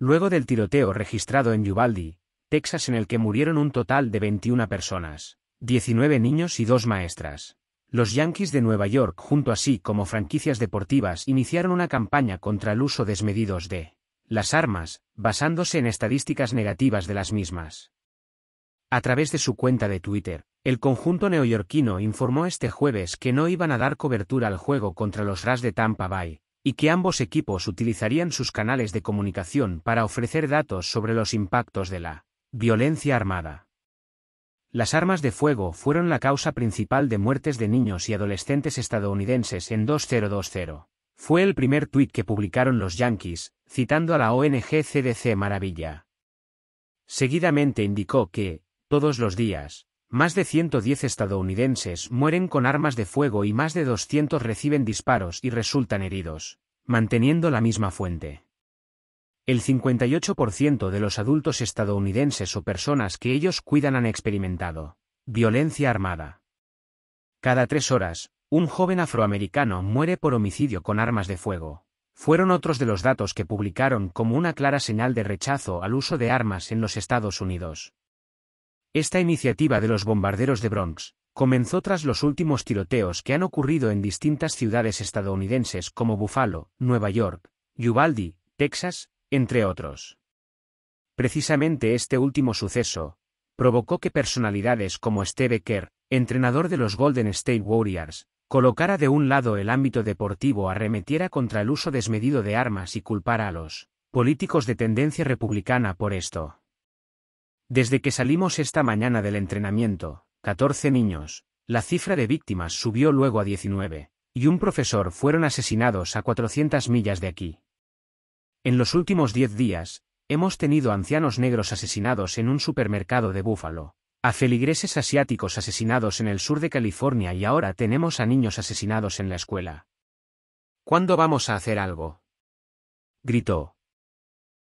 Luego del tiroteo registrado en Uvalde, Texas en el que murieron un total de 21 personas, 19 niños y dos maestras. Los Yankees de Nueva York junto así como franquicias deportivas iniciaron una campaña contra el uso desmedidos de las armas, basándose en estadísticas negativas de las mismas. A través de su cuenta de Twitter, el conjunto neoyorquino informó este jueves que no iban a dar cobertura al juego contra los Ras de Tampa Bay, y que ambos equipos utilizarían sus canales de comunicación para ofrecer datos sobre los impactos de la violencia armada. Las armas de fuego fueron la causa principal de muertes de niños y adolescentes estadounidenses en 2020. Fue el primer tuit que publicaron los Yankees, citando a la ONG CDC Maravilla. Seguidamente indicó que, todos los días, más de 110 estadounidenses mueren con armas de fuego y más de 200 reciben disparos y resultan heridos, manteniendo la misma fuente. El 58% de los adultos estadounidenses o personas que ellos cuidan han experimentado violencia armada. Cada tres horas, un joven afroamericano muere por homicidio con armas de fuego. Fueron otros de los datos que publicaron como una clara señal de rechazo al uso de armas en los Estados Unidos. Esta iniciativa de los bombarderos de Bronx comenzó tras los últimos tiroteos que han ocurrido en distintas ciudades estadounidenses como Buffalo, Nueva York, Uvalde, Texas, entre otros. Precisamente este último suceso provocó que personalidades como Steve Kerr, entrenador de los Golden State Warriors, colocara de un lado el ámbito deportivo, arremetiera contra el uso desmedido de armas y culpara a los políticos de tendencia republicana por esto. Desde que salimos esta mañana del entrenamiento, 14 niños, la cifra de víctimas subió luego a 19, y un profesor fueron asesinados a 400 millas de aquí. En los últimos 10 días, hemos tenido ancianos negros asesinados en un supermercado de Búfalo, a feligreses asiáticos asesinados en el sur de California y ahora tenemos a niños asesinados en la escuela. ¿Cuándo vamos a hacer algo? gritó,